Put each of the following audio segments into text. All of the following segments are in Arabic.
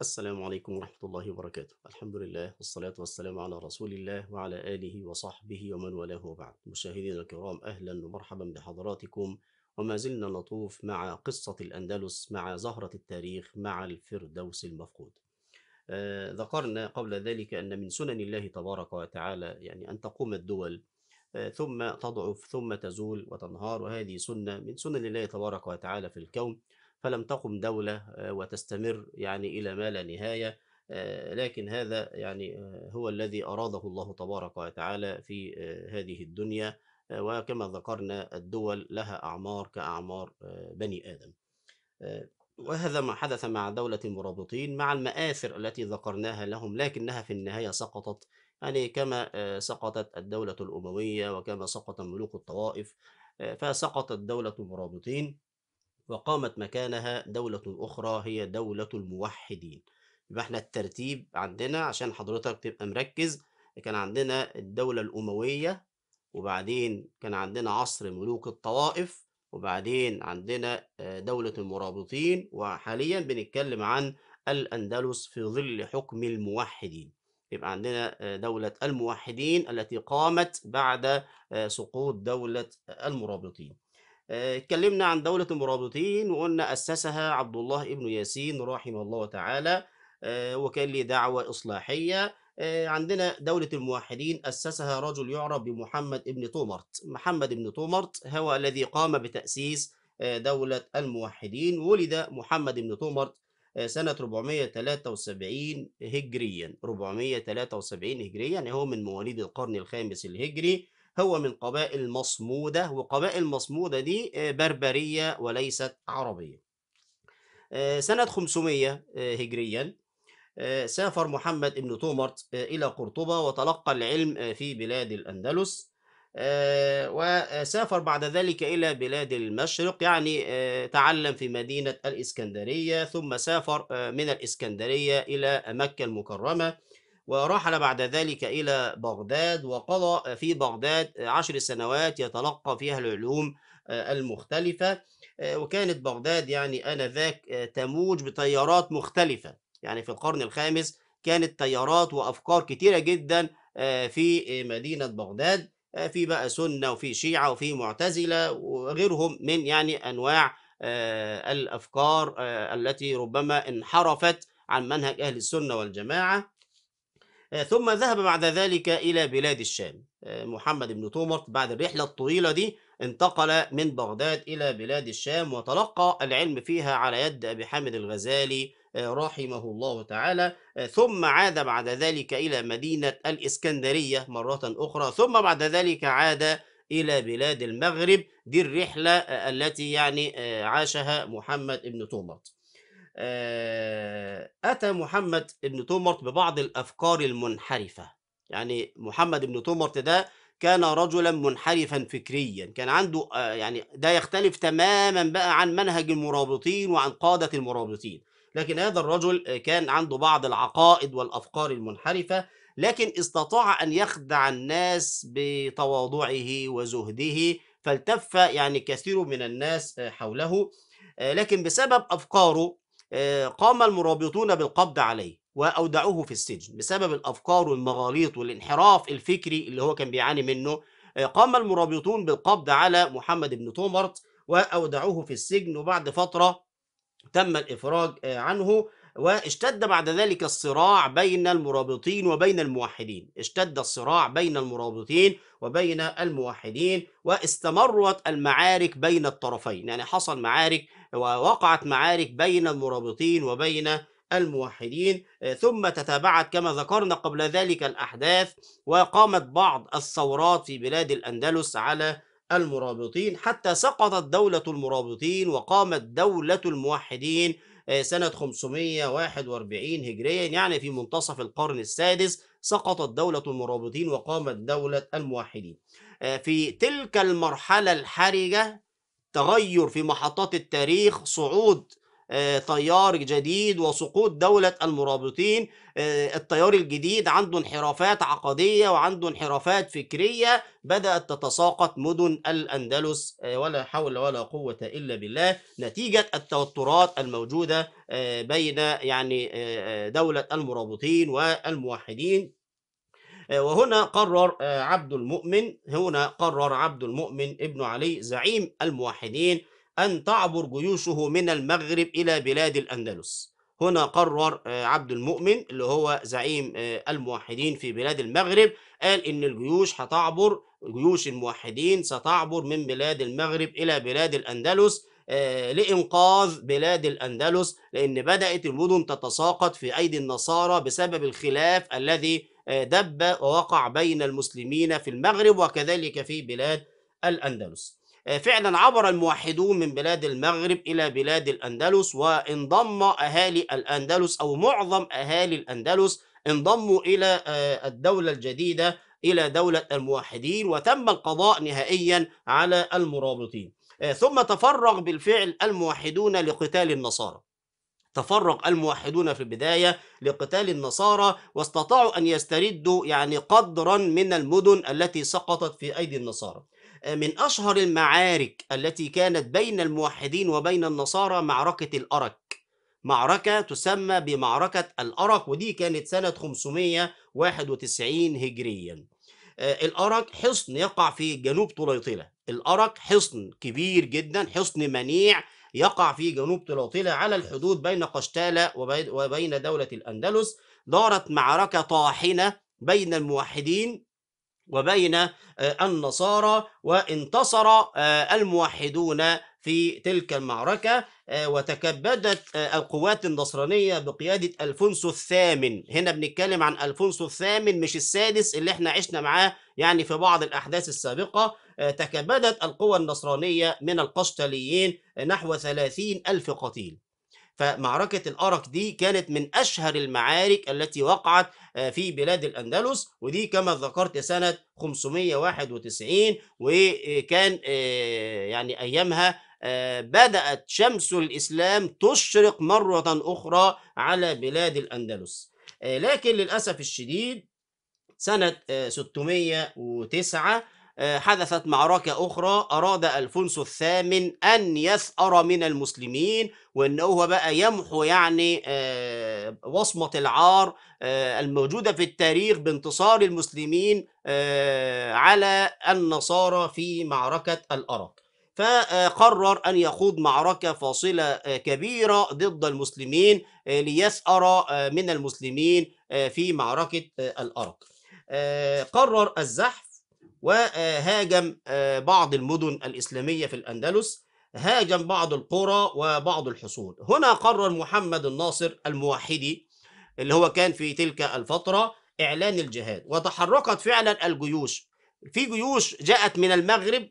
السلام عليكم ورحمة الله وبركاته الحمد لله والصلاة والسلام على رسول الله وعلى آله وصحبه ومن والاه وبعد مشاهدينا الكرام أهلا ومرحبا بحضراتكم وما زلنا نطوف مع قصة الأندلس مع زهرة التاريخ مع الفردوس المفقود آه ذكرنا قبل ذلك أن من سنن الله تبارك وتعالى يعني أن تقوم الدول آه ثم تضعف ثم تزول وتنهار وهذه سنة من سنن الله تبارك وتعالى في الكون فلم تقم دولة آه، وتستمر يعني إلى ما لا نهاية آه، لكن هذا يعني آه، هو الذي أراده الله تبارك وتعالى في هذه الدنيا وكما ذكرنا الدول لها أعمار كأعمار بني آدم وهذا ما حدث مع دولة المرابطين مع المآثر التي ذكرناها لهم لكنها في النهاية سقطت يعني كما سقطت الدولة الأموية وكما سقط ملوك الطوائف فسقطت دولة المرابطين وقامت مكانها دولة أخرى هي دولة الموحدين يبقى احنا الترتيب عندنا عشان حضرتك تبقى مركز كان عندنا الدولة الأموية وبعدين كان عندنا عصر ملوك الطوائف وبعدين عندنا آه، دولة المرابطين وحاليا بنتكلم عن الأندلس في ظل حكم الموحدين يبقى عندنا آه، دولة الموحدين التي قامت بعد آه، سقوط دولة المرابطين آه، اتكلمنا عن دولة المرابطين وقلنا أسسها عبد الله ابن ياسين رحمه الله تعالى آه، وكان ليه دعوة إصلاحية آه، عندنا دولة الموحدين أسسها رجل يعرف بمحمد ابن تومرت محمد ابن تومرت هو الذي قام بتأسيس دولة الموحدين ولد محمد ابن تومرت سنة 473 هجريا 473 هجريا يعني هو من مواليد القرن الخامس الهجري هو من قبائل مصمودة وقبائل مصمودة دي آه، بربرية وليست عربية آه، سنة 500 آه، هجريا سافر محمد بن تومرت إلى قرطبة وتلقى العلم في بلاد الأندلس وسافر بعد ذلك إلى بلاد المشرق يعني تعلم في مدينة الإسكندرية ثم سافر من الإسكندرية إلى مكة المكرمة ورحل بعد ذلك إلى بغداد وقضى في بغداد عشر سنوات يتلقى فيها العلوم آه، المختلفة آه، وكانت بغداد يعني آنذاك آه، تموج بتيارات مختلفة يعني في القرن الخامس كانت تيارات وأفكار كتيرة جدا في مدينة بغداد في بقى سنة وفي شيعة وفي معتزلة وغيرهم من يعني أنواع الأفكار التي ربما انحرفت عن منهج أهل السنة والجماعة آه، ثم ذهب بعد ذلك إلى بلاد الشام آه، محمد بن تومرت بعد الرحلة الطويلة دي انتقل من بغداد إلى بلاد الشام وتلقى العلم فيها على يد أبي حامد الغزالي آه، رحمه الله تعالى ثم عاد بعد ذلك إلى مدينة الإسكندرية مرة أخرى ثم بعد ذلك عاد إلى بلاد المغرب دي الرحلة التي يعني عاشها محمد بن تومرت آه، أتى محمد بن تومرت ببعض الأفكار المنحرفة يعني محمد بن تومرت ده كان رجلا منحرفا فكريا كان عنده آه، يعني ده يختلف تماما بقى عن منهج المرابطين وعن قادة المرابطين لكن هذا الرجل آه، كان عنده بعض العقائد والأفكار المنحرفة لكن استطاع أن يخدع الناس بتواضعه وزهده فالتف يعني كثير من الناس حوله لكن بسبب أفكاره آه، قام المرابطون بالقبض عليه وأودعوه في السجن بسبب الأفكار والمغاليط والانحراف الفكري اللي هو كان بيعاني منه آه، قام المرابطون بالقبض على محمد بن تومرت وأودعوه في السجن وبعد فترة تم الإفراج آه، عنه واشتد بعد ذلك الصراع بين المرابطين وبين الموحدين اشتد الصراع بين المرابطين وبين الموحدين واستمرت المعارك بين الطرفين يعني حصل معارك ووقعت معارك بين المرابطين وبين الموحدين ثم تتابعت كما ذكرنا قبل ذلك الأحداث وقامت بعض الثورات في بلاد الأندلس على المرابطين حتى سقطت دولة المرابطين وقامت دولة الموحدين آه، سنة 541 هجريا يعني في منتصف القرن السادس سقطت دولة المرابطين وقامت دولة الموحدين آه، في تلك المرحلة الحرجة تغير في محطات التاريخ صعود تيار آه، جديد وسقوط دولة المرابطين آه، التيار الجديد عنده انحرافات عقدية وعنده انحرافات فكرية بدأت تتساقط مدن الأندلس آه، ولا حول ولا قوة إلا بالله نتيجة التوترات الموجودة بين يعني دولة المرابطين والموحدين وهنا قرر عبد المؤمن هنا قرر عبد المؤمن ابن علي زعيم الموحدين أن تعبر جيوشه من المغرب إلى بلاد الأندلس هنا قرر آه، عبد المؤمن اللي هو زعيم آه، الموحدين في بلاد المغرب قال إن الجيوش هتعبر جيوش الموحدين ستعبر من بلاد المغرب إلى بلاد الأندلس آه، لإنقاذ بلاد الأندلس لأن بدأت المدن تتساقط في أيدي النصارى بسبب الخلاف الذي دب ووقع بين المسلمين في المغرب وكذلك في بلاد الأندلس آه، فعلا عبر الموحدون من بلاد المغرب إلى بلاد الأندلس وانضم أهالي الأندلس أو معظم أهالي الأندلس انضموا إلى آه، الدولة الجديدة إلى دولة الموحدين وتم القضاء نهائيا على المرابطين آه، ثم تفرغ بالفعل الموحدون لقتال النصارى تفرق الموحدون في البداية لقتال النصارى واستطاعوا أن يستردوا يعني قدرا من المدن التي سقطت في أيدي النصارى من أشهر المعارك التي كانت بين الموحدين وبين النصارى معركة الأرك معركة تسمى بمعركة الأرك ودي كانت سنة 591 هجريا آه، الأرك حصن يقع في جنوب طليطلة الأرك حصن كبير جدا حصن منيع يقع في جنوب طليطلة على الحدود بين قشتالة وبين دولة الأندلس دارت معركة طاحنة بين الموحدين وبين آه، النصارى وانتصر آه، الموحدون في تلك المعركة آه، وتكبدت القوات النصرانية بقيادة ألفونسو الثامن هنا بنتكلم عن ألفونسو الثامن مش السادس اللي احنا عشنا معاه يعني في بعض الأحداث السابقة تكبدت القوى النصرانية من القشتاليين نحو ثلاثين ألف قتيل فمعركة الأرك دي كانت من أشهر المعارك التي وقعت آه، في بلاد الأندلس ودي كما ذكرت سنة 591 وكان آه، يعني أيامها آه، بدأت شمس الإسلام تشرق مرة أخرى على بلاد الأندلس لكن للأسف الشديد سنة 609 آه، حدثت معركة أخرى أراد ألفونسو الثامن أن يثأر من المسلمين وأنه هو بقى يمحو يعني آه، وصمة العار آه، الموجودة في التاريخ بانتصار المسلمين على النصارى في معركة الأرق فقرر أن يخوض معركة فاصلة كبيرة ضد المسلمين ليثأر من المسلمين في معركة الأرق قرر الزحف وهاجم آه، بعض المدن الإسلامية في الأندلس هاجم بعض القرى وبعض الحصون هنا قرر محمد الناصر الموحدي اللي هو كان في تلك الفترة إعلان الجهاد وتحركت فعلا الجيوش في جيوش جاءت من المغرب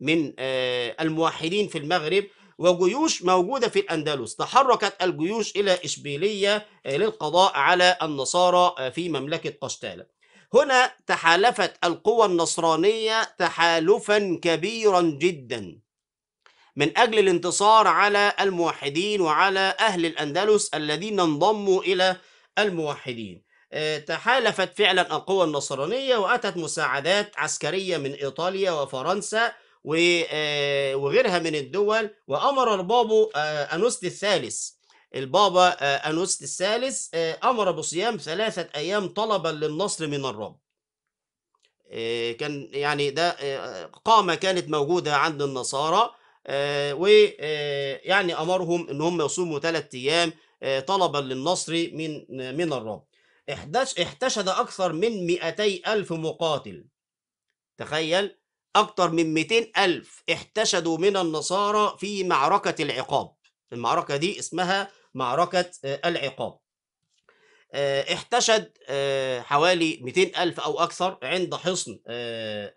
من آه، الموحدين في المغرب وجيوش موجودة في الأندلس تحركت الجيوش إلى إشبيلية آه، للقضاء على النصارى في مملكة قشتالة هنا تحالفت القوى النصرانية تحالفا كبيرا جدا من أجل الانتصار على الموحدين وعلى أهل الأندلس الذين انضموا إلى الموحدين آه، تحالفت فعلا القوى النصرانية وأتت مساعدات عسكرية من إيطاليا وفرنسا آه، وغيرها من الدول وأمر البابو آه، أنوست الثالث البابا آه، أنوست الثالث آه، أمر بصيام ثلاثة أيام طلبا للنصر من الرب آه، كان يعني ده قامة كانت موجودة عند النصارى ويعني أمرهم إن هم يصوموا ثلاثة أيام طلبا للنصر من من الرب احتشد أكثر من 200 ألف مقاتل تخيل أكثر من 200 ألف احتشدوا من النصارى في معركة العقاب المعركة دي اسمها معركة آه، العقاب آه، احتشد آه، حوالي 200 ألف أو أكثر عند حصن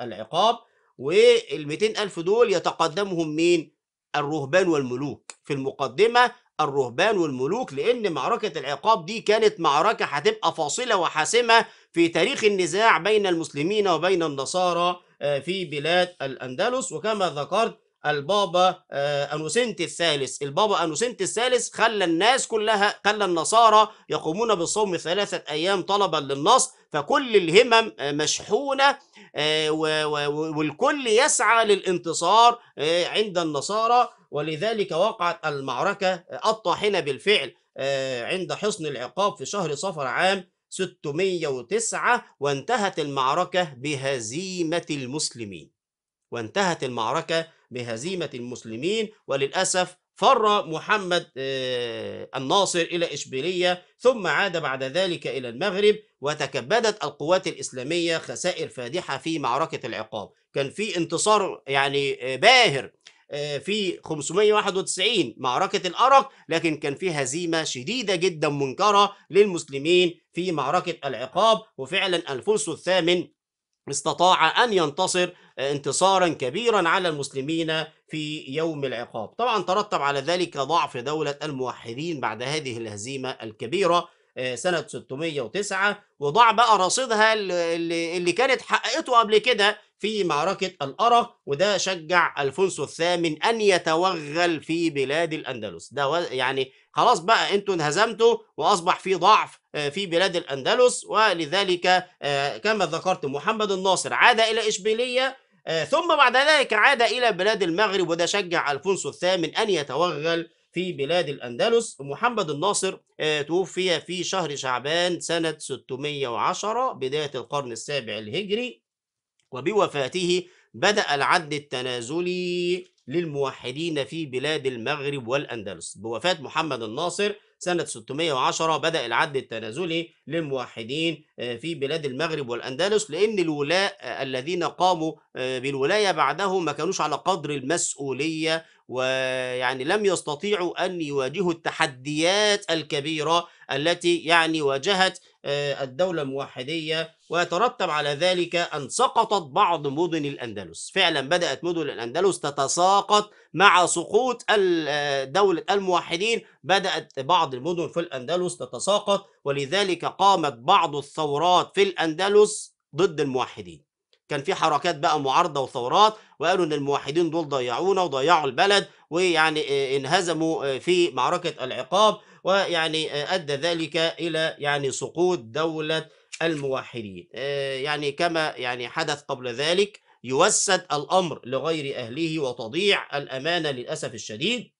العقاب وال 200 ألف دول يتقدمهم مين؟ الرهبان والملوك في المقدمة الرهبان والملوك لأن معركة العقاب دي كانت معركة هتبقى فاصلة وحاسمة في تاريخ النزاع بين المسلمين وبين النصارى في بلاد الأندلس وكما ذكرت البابا آه، أنوسنت الثالث البابا أنوسنت الثالث خلى الناس كلها خلى النصارى يقومون بالصوم ثلاثة أيام طلبا للنص فكل الهمم آه، مشحونة آه، والكل يسعى للانتصار عند النصارى ولذلك وقعت المعركة الطاحنة بالفعل عند حصن العقاب في شهر صفر عام 609 وانتهت المعركة بهزيمة المسلمين وانتهت المعركة بهزيمة المسلمين وللأسف فر محمد آه، الناصر إلى إشبيلية ثم عاد بعد ذلك إلى المغرب وتكبدت القوات الإسلامية خسائر فادحة في معركة العقاب كان في انتصار يعني آه، باهر آه، في 591 معركة الأرق لكن كان في هزيمة شديدة جدا منكرة للمسلمين في معركة العقاب وفعلا الفرس الثامن استطاع أن ينتصر انتصارا كبيرا على المسلمين في يوم العقاب طبعا ترتب على ذلك ضعف دولة الموحدين بعد هذه الهزيمة الكبيرة آه، سنة 609 وضاع بقى رصيدها اللي كانت حققته قبل كده في معركة الأرق وده شجع ألفونسو الثامن أن يتوغل في بلاد الأندلس ده يعني خلاص بقى انتوا انهزمتوا وأصبح في ضعف آه، في بلاد الأندلس ولذلك آه، كما ذكرت محمد الناصر عاد إلى إشبيلية آه، ثم بعد ذلك عاد إلى بلاد المغرب وده شجع ألفونسو الثامن أن يتوغل في بلاد الأندلس محمد الناصر آه، توفي في شهر شعبان سنة 610 بداية القرن السابع الهجري وبوفاته بدأ العد التنازلي للموحدين في بلاد المغرب والأندلس بوفاة محمد الناصر سنة 610 بدأ العد التنازلي للموحدين آه، في بلاد المغرب والأندلس لأن الولاء آه، الذين قاموا آه، بالولاية بعدهم ما كانوش على قدر المسؤولية ويعني لم يستطيعوا أن يواجهوا التحديات الكبيرة التي يعني واجهت آه، الدولة الموحدية ويترتب على ذلك أن سقطت بعض مدن الأندلس فعلا بدأت مدن الأندلس تتساقط مع سقوط آه، دولة الموحدين بدأت بعض المدن في الأندلس تتساقط ولذلك قامت بعض الثورات في الأندلس ضد الموحدين كان في حركات بقى معارضه وثورات وقالوا ان الموحدين دول ضيعونا وضيعوا البلد ويعني آه، انهزموا في معركه العقاب ويعني آه، أدى ذلك إلى يعني سقوط دولة الموحدين آه، يعني كما يعني حدث قبل ذلك يوسد الأمر لغير أهله وتضيع الأمانة للأسف الشديد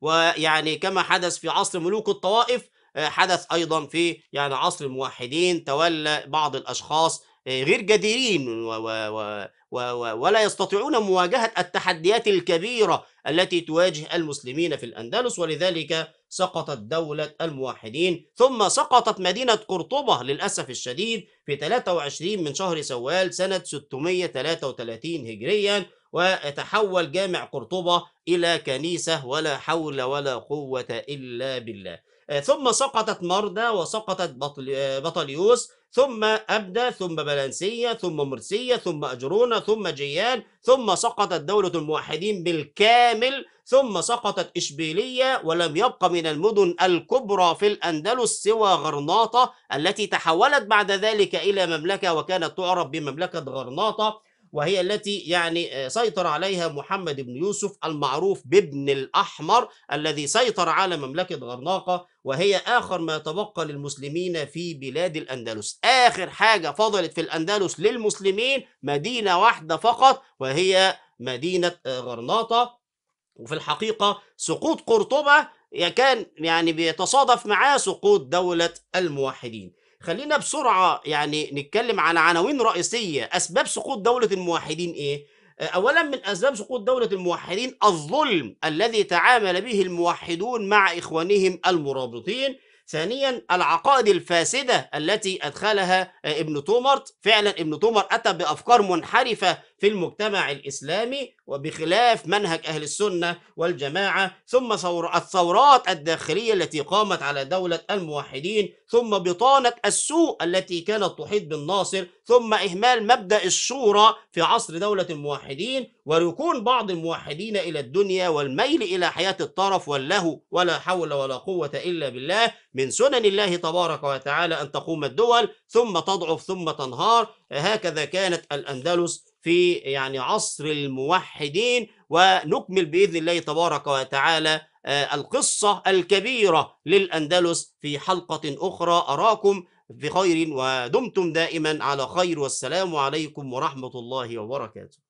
ويعني كما حدث في عصر ملوك الطوائف آه، حدث أيضا في يعني عصر الموحدين تولى بعض الأشخاص آه، غير جديرين و و و ولا يستطيعون مواجهة التحديات الكبيرة التي تواجه المسلمين في الأندلس ولذلك سقطت دولة الموحدين ثم سقطت مدينة قرطبة للأسف الشديد في 23 من شهر سوال سنة 633 هجريا وتحول جامع قرطبة إلى كنيسة ولا حول ولا قوة إلا بالله آه، ثم سقطت مرده وسقطت آه، بطليوس ثم أبدا ثم بلنسية ثم مرسية ثم أجرونة ثم جيان ثم سقطت دولة الموحدين بالكامل ثم سقطت إشبيلية ولم يبق من المدن الكبرى في الأندلس سوى غرناطة التي تحولت بعد ذلك إلى مملكة وكانت تعرف بمملكة غرناطة وهي التي يعني آه، سيطر عليها محمد بن يوسف المعروف بابن الأحمر الذي سيطر على مملكة غرناطة وهي آخر ما تبقى للمسلمين في بلاد الأندلس آخر حاجة فضلت في الأندلس للمسلمين مدينة واحدة فقط وهي مدينة آه، غرناطة وفي الحقيقة سقوط قرطبة كان يعني بيتصادف معاه سقوط دولة الموحدين خلينا بسرعة يعني نتكلم على عناوين رئيسية أسباب سقوط دولة الموحدين إيه؟ آه، أولا من أسباب سقوط دولة الموحدين الظلم الذي تعامل به الموحدون مع إخوانهم المرابطين ثانيا العقائد الفاسدة التي أدخلها آه، ابن تومرت فعلا ابن تومر أتى بأفكار منحرفة في المجتمع الإسلامي وبخلاف منهج أهل السنة والجماعة ثم الثورات الداخلية التي قامت على دولة الموحدين ثم بطانة السوء التي كانت تحيط بالناصر ثم إهمال مبدأ الشورى في عصر دولة الموحدين وركون بعض الموحدين إلى الدنيا والميل إلى حياة الطرف واللهو ولا حول ولا قوة إلا بالله من سنن الله تبارك وتعالى أن تقوم الدول ثم تضعف ثم تنهار هكذا كانت الأندلس في يعني عصر الموحدين ونكمل باذن الله تبارك وتعالى آه، القصه الكبيره للاندلس في حلقه اخرى اراكم بخير ودمتم دائما على خير والسلام عليكم ورحمه الله وبركاته